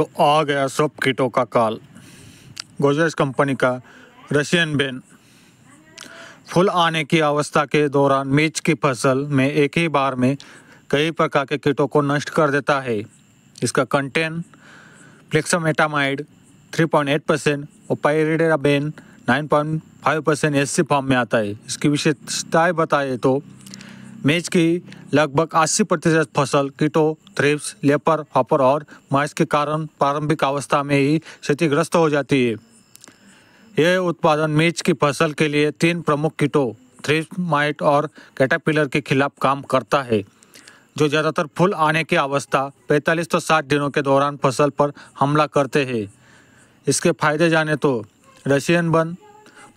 तो आ गया सब किटो का काल गोजरेज कंपनी का रशियन बेन फुल आने की अवस्था के दौरान मिर्च की फसल में एक ही बार में कई प्रकार के कीटों को नष्ट कर देता है इसका कंटेन फ्लेक्सोमेटामाइड 3.8 पॉइंट परसेंट और पायरिडेराबेन 9.5 परसेंट एस फॉर्म में आता है इसकी विशेषताएँ बताएं तो मेज की लगभग 80 प्रतिशत फसल कीटों थ्रिप्स लेपर हॉपर और माइस के कारण प्रारंभिक अवस्था में ही क्षतिग्रस्त हो जाती है यह उत्पादन मेज की फसल के लिए तीन प्रमुख कीटों थ्रिप्स माइट और कैटापिलर के खिलाफ काम करता है जो ज़्यादातर फूल आने की अवस्था 45 तो 60 दिनों के दौरान फसल पर हमला करते हैं इसके फायदे जाने तो रशियन बन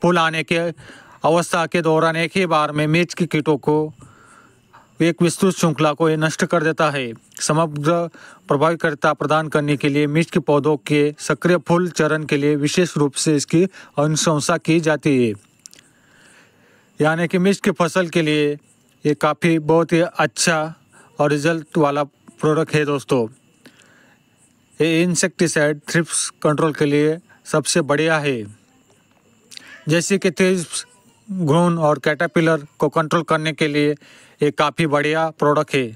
फूल आने के अवस्था के दौरान एक ही बार में मिर्च की कीटों को एक विस्तृत श्रृंखला को नष्ट कर देता है समग्र प्रभावकारिता प्रदान करने के लिए मिर्च के पौधों के सक्रिय फूल चरण के लिए विशेष रूप से इसकी अनुशंसा की जाती है यानी कि मिर्च की फसल के लिए ये काफ़ी बहुत ही अच्छा और रिजल्ट वाला प्रोडक्ट है दोस्तों ये इंसेक्टिसाइड थ्रिप्स कंट्रोल के लिए सबसे बढ़िया है जैसे कि थ्रिप्स घुन और कैटापिलर को कंट्रोल करने के लिए ये काफ़ी बढ़िया प्रोडक्ट है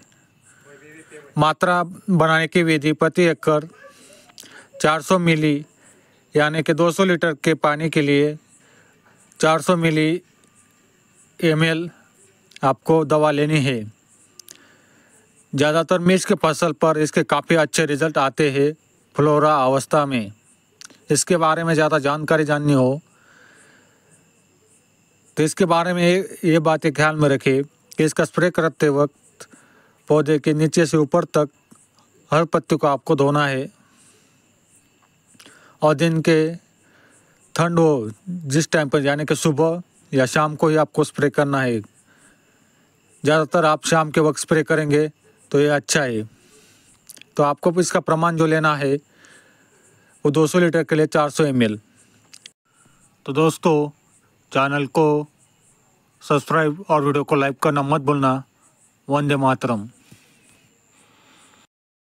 मात्रा बनाने की विधि प्रति एकड़ 400 मिली यानी कि 200 लीटर के पानी के लिए 400 मिली एम आपको दवा लेनी है ज़्यादातर मिर्च के फसल पर इसके काफ़ी अच्छे रिजल्ट आते हैं फ्लोरा अवस्था में इसके बारे में ज़्यादा जानकारी जाननी हो तो इसके बारे में ये बातें ख्याल में रखें कि इसका स्प्रे करते वक्त पौधे के नीचे से ऊपर तक हर पत्ती को आपको धोना है और दिन के ठंड हो जिस टाइम पर यानी कि सुबह या शाम को ही आपको स्प्रे करना है ज़्यादातर आप शाम के वक्त स्प्रे करेंगे तो ये अच्छा है तो आपको इसका प्रमाण जो लेना है वो 200 लीटर के लिए 400 सौ तो दोस्तों चैनल को सब्सक्राइब और वीडियो को लाइक करना मत भूलना वंदे मातरम